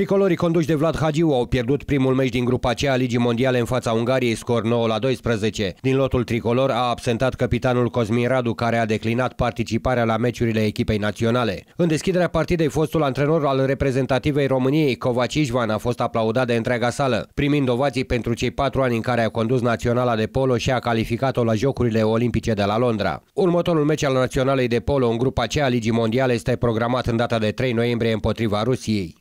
Tricolorii conduși de Vlad Hagiu au pierdut primul meci din grupa C a Ligii Mondiale în fața Ungariei, scor 9 la 12. Din lotul tricolor a absentat capitanul Cosmin Radu, care a declinat participarea la meciurile echipei naționale. În deschiderea partidei, fostul antrenor al reprezentativei României, Covaci Ișvan, a fost aplaudat de întreaga sală, primind ovații pentru cei patru ani în care a condus naționala de polo și a calificat-o la Jocurile Olimpice de la Londra. Următorul meci al naționalei de polo în grupa C a Ligii Mondiale este programat în data de 3 noiembrie împotriva Rusiei.